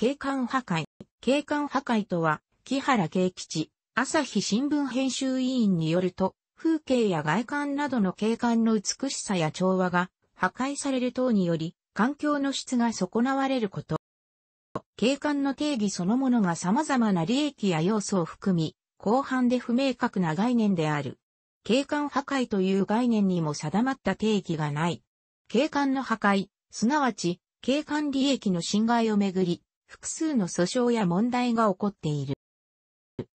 景観破壊。景観破壊とは、木原慶吉、朝日新聞編集委員によると、風景や外観などの景観の美しさや調和が破壊される等により、環境の質が損なわれること。景観の定義そのものが様々な利益や要素を含み、後半で不明確な概念である。景観破壊という概念にも定まった定義がない。景観の破壊、すなわち、景観利益の侵害をめぐり、複数の訴訟や問題が起こっている。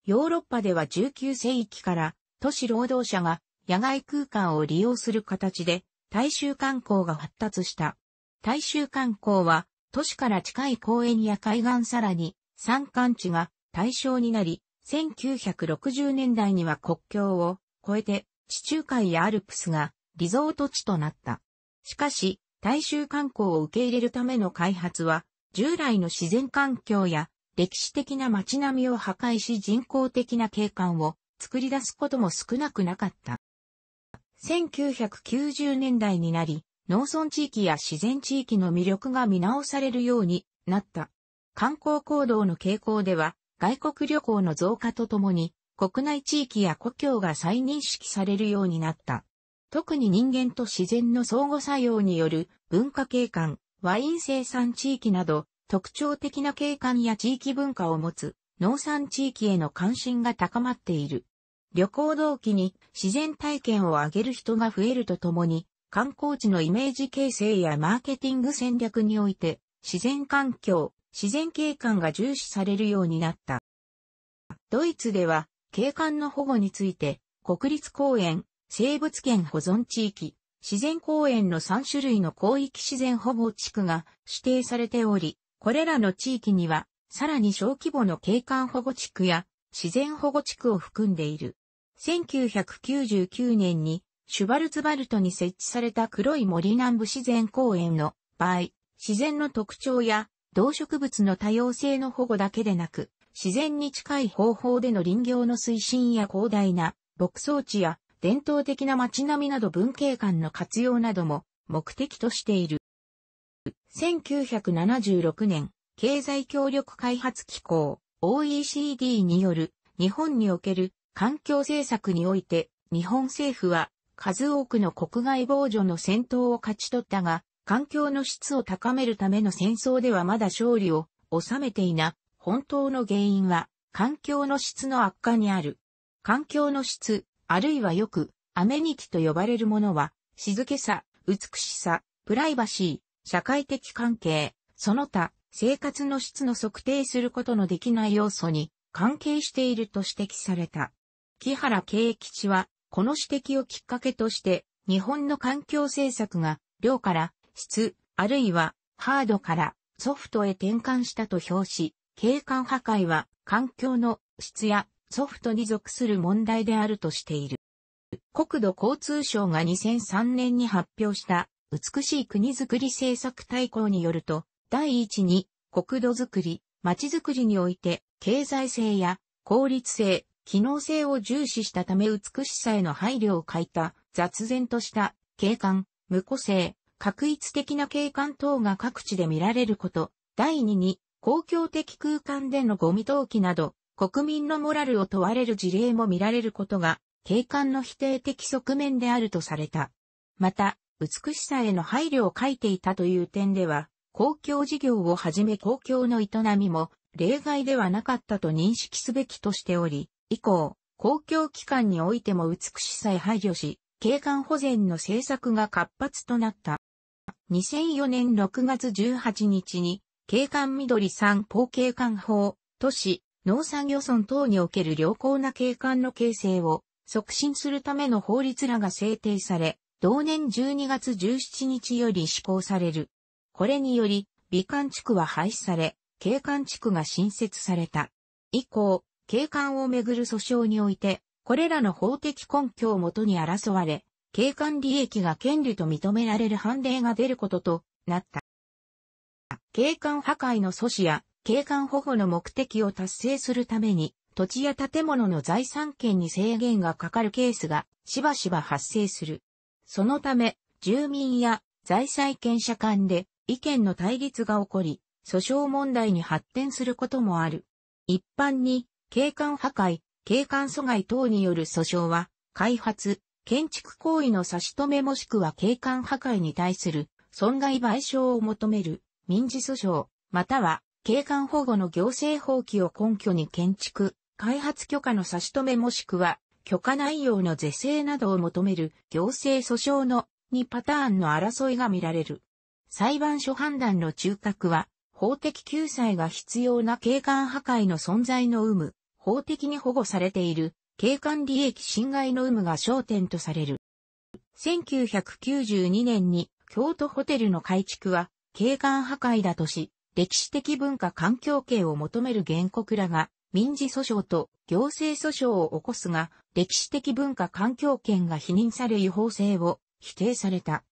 ヨーロッパでは19世紀から都市労働者が野外空間を利用する形で大衆観光が発達した。大衆観光は都市から近い公園や海岸さらに山間地が対象になり、1960年代には国境を越えて地中海やアルプスがリゾート地となった。しかし、大衆観光を受け入れるための開発は従来の自然環境や歴史的な街並みを破壊し人工的な景観を作り出すことも少なくなかった。1990年代になり、農村地域や自然地域の魅力が見直されるようになった。観光行動の傾向では、外国旅行の増加とともに、国内地域や故郷が再認識されるようになった。特に人間と自然の相互作用による文化景観、ワイン生産地域など、特徴的な景観や地域文化を持つ農産地域への関心が高まっている。旅行動機に自然体験を上げる人が増えるとともに、観光地のイメージ形成やマーケティング戦略において、自然環境、自然景観が重視されるようになった。ドイツでは、景観の保護について、国立公園、生物圏保存地域、自然公園の3種類の広域自然保護地区が指定されており、これらの地域には、さらに小規模の景観保護地区や自然保護地区を含んでいる。1999年にシュバルツバルトに設置された黒い森南部自然公園の場合、自然の特徴や動植物の多様性の保護だけでなく、自然に近い方法での林業の推進や広大な牧草地や伝統的な街並みなど文景館の活用なども目的としている。1976年、経済協力開発機構 OECD による日本における環境政策において日本政府は数多くの国外防除の戦闘を勝ち取ったが環境の質を高めるための戦争ではまだ勝利を収めていな本当の原因は環境の質の悪化にある。環境の質あるいはよく、アメニティと呼ばれるものは、静けさ、美しさ、プライバシー、社会的関係、その他、生活の質の測定することのできない要素に関係していると指摘された。木原慶吉は、この指摘をきっかけとして、日本の環境政策が、量から質、あるいはハードからソフトへ転換したと評し、景観破壊は環境の質やソフトに属する問題であるとしている。国土交通省が2003年に発表した美しい国づくり政策大綱によると、第一に国土づくり、街づくりにおいて経済性や効率性、機能性を重視したため美しさへの配慮を欠いた雑然とした景観、無個性、確一的な景観等が各地で見られること。第2に公共的空間でのゴミ投棄など国民のモラルを問われる事例も見られることが、景観の否定的側面であるとされた。また、美しさへの配慮を書いていたという点では、公共事業をはじめ公共の営みも例外ではなかったと認識すべきとしており、以降、公共機関においても美しさへ配慮し、景観保全の政策が活発となった。2004年6月18日に、景観緑三法景観法、都市、農産漁村等における良好な景観の形成を促進するための法律らが制定され、同年12月17日より施行される。これにより、美観地区は廃止され、景観地区が新設された。以降、景観をめぐる訴訟において、これらの法的根拠をもとに争われ、景観利益が権利と認められる判例が出ることとなった。景観破壊の阻止や景観保護の目的を達成するために、土地や建物の財産権に制限がかかるケースがしばしば発生する。そのため、住民や財産権者間で意見の対立が起こり、訴訟問題に発展することもある。一般に、景観破壊、景観阻害等による訴訟は、開発、建築行為の差し止めもしくは景観破壊に対する損害賠償を求める民事訴訟、または景観保護の行政法規を根拠に建築、開発許可の差し止めもしくは、許可内容の是正などを求める行政訴訟の2パターンの争いが見られる。裁判所判断の中核は、法的救済が必要な景観破壊の存在の有無、法的に保護されている景観利益侵害の有無が焦点とされる。1992年に京都ホテルの改築は景観破壊だとし、歴史的文化環境系を求める原告らが、民事訴訟と行政訴訟を起こすが、歴史的文化環境権が否認され違法性を否定された。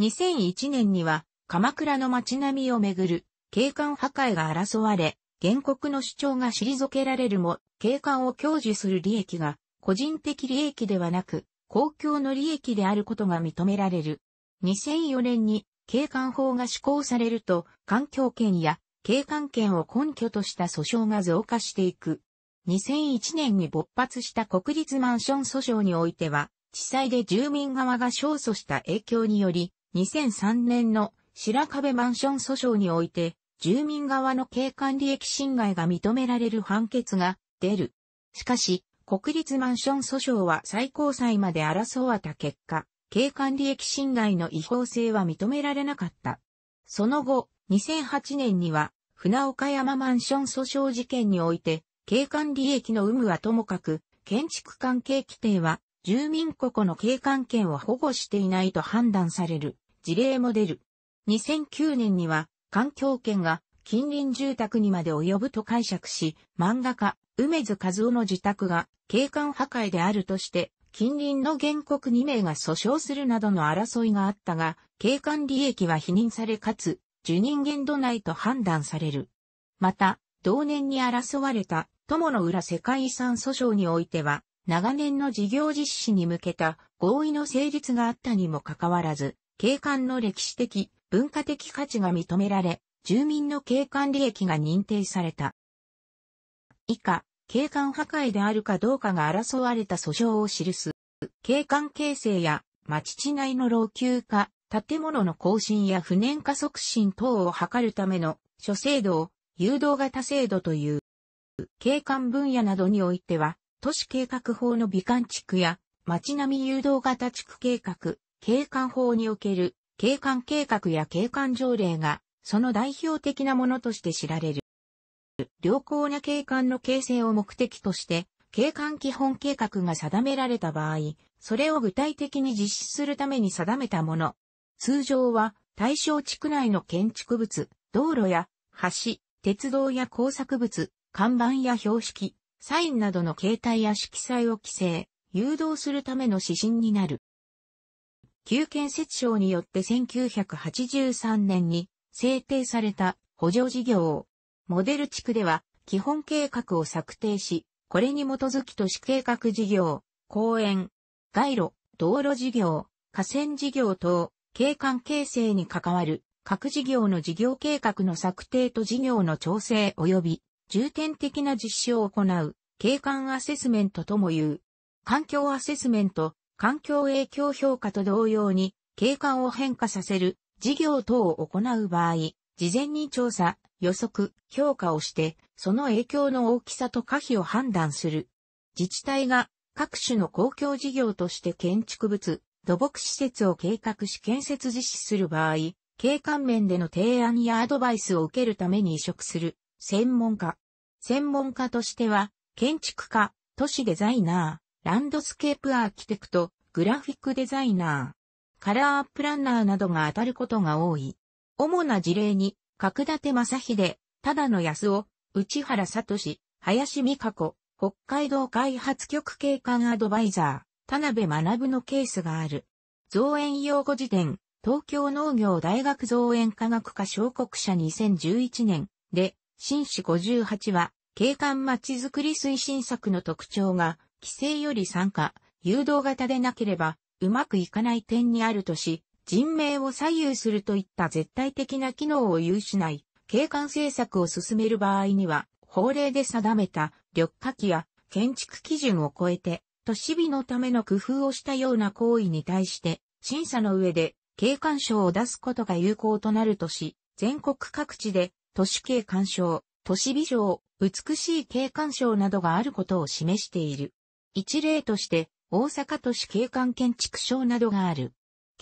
2001年には、鎌倉の街並みをめぐる景観破壊が争われ、原告の主張が退けられるも、景観を享受する利益が、個人的利益ではなく、公共の利益であることが認められる。2004年に景観法が施行されると、環境権や景観権を根拠とした訴訟が増加していく。2001年に勃発した国立マンション訴訟においては、地裁で住民側が勝訴した影響により、2003年の白壁マンション訴訟において、住民側の景観利益侵害が認められる判決が出る。しかし、国立マンション訴訟は最高裁まで争われた結果、景観利益侵害の違法性は認められなかった。その後、2008年には、船岡山マンション訴訟事件において、景観利益の有無はともかく、建築関係規定は、住民個々の景観権を保護していないと判断される事例も出る。2009年には、環境権が近隣住宅にまで及ぶと解釈し、漫画家、梅津和夫の自宅が景観破壊であるとして、近隣の原告2名が訴訟するなどの争いがあったが、警官利益は否認されかつ、受任限度内と判断される。また、同年に争われた、友の浦世界遺産訴訟においては、長年の事業実施に向けた合意の成立があったにもかかわらず、景観の歴史的、文化的価値が認められ、住民の景観利益が認定された。以下、景観破壊であるかどうかが争われた訴訟を記す、景観形成や町地内の老朽化、建物の更新や不燃化促進等を図るための諸制度を誘導型制度という。景観分野などにおいては、都市計画法の美観地区や町並み誘導型地区計画、景観法における景観計画や景観条例がその代表的なものとして知られる。良好な景観の形成を目的として、景観基本計画が定められた場合、それを具体的に実施するために定めたもの。通常は、対象地区内の建築物、道路や橋、鉄道や工作物、看板や標識、サインなどの形態や色彩を規制、誘導するための指針になる。旧建設省によって1983年に制定された補助事業、モデル地区では基本計画を策定し、これに基づき都市計画事業、公園、街路、道路事業、河川事業等、景観形成に関わる各事業の事業計画の策定と事業の調整及び重点的な実施を行う景観アセスメントとも言う。環境アセスメント、環境影響評価と同様に景観を変化させる事業等を行う場合、事前に調査、予測、評価をして、その影響の大きさと可否を判断する。自治体が各種の公共事業として建築物、土木施設を計画し建設実施する場合、景観面での提案やアドバイスを受けるために移植する専門家。専門家としては、建築家、都市デザイナー、ランドスケープアーキテクト、グラフィックデザイナー、カラープランナーなどが当たることが多い。主な事例に、角立正秀、だの安尾、内原聡、林美香子、北海道開発局警官アドバイザー、田辺学のケースがある。造園用語辞典、東京農業大学造園科学科小国社2011年で、新市58は、景観まちづくり推進策の特徴が、規制より参加、誘導型でなければ、うまくいかない点にあるとし、人命を左右するといった絶対的な機能を有しない景観政策を進める場合には、法令で定めた緑化器や建築基準を超えて、都市美のための工夫をしたような行為に対して、審査の上で景観賞を出すことが有効となるとし、全国各地で都市景観賞、都市美賞、美しい景観賞などがあることを示している。一例として、大阪都市景観建築賞などがある。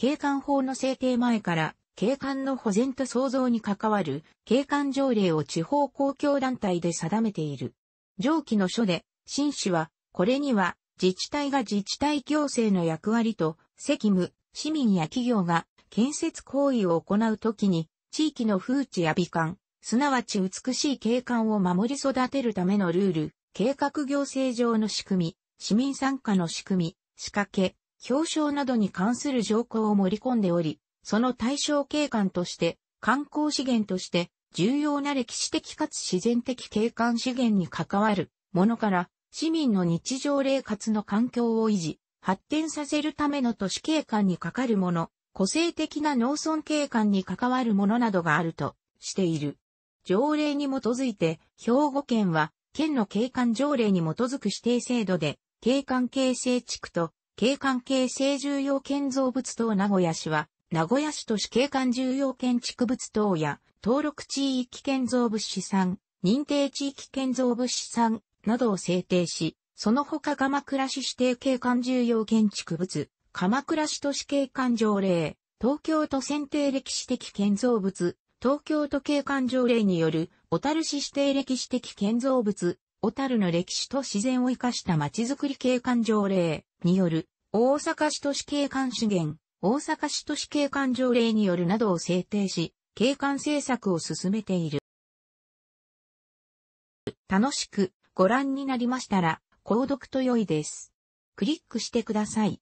景観法の制定前から、景観の保全と創造に関わる景観条例を地方公共団体で定めている。上記の書で、新市は、これには自治体が自治体行政の役割と責務、市民や企業が建設行為を行うときに、地域の風致や美観、すなわち美しい景観を守り育てるためのルール、計画行政上の仕組み、市民参加の仕組み、仕掛け、表彰などに関する条項を盛り込んでおり、その対象景観として、観光資源として、重要な歴史的かつ自然的景観資源に関わるものから、市民の日常霊活の環境を維持、発展させるための都市景観に関わるもの、個性的な農村景観に関わるものなどがあるとしている。条例に基づいて、兵庫県は、県の景観条例に基づく指定制度で、景観形成地区と景観形成重要建造物等名古屋市は、名古屋市都市景観重要建築物等や、登録地域建造物資産、認定地域建造物資産などを制定し、その他鎌倉市指定景観重要建築物、鎌倉市都市景観条例、東京都選定歴史的建造物、東京都景観条例による小樽市指定歴史的建造物、小樽の歴史と自然を生かしたまちづくり景観条例による、大阪市都市景観資源、大阪市都市景観条例によるなどを制定し、景観政策を進めている。楽しくご覧になりましたら、購読と良いです。クリックしてください。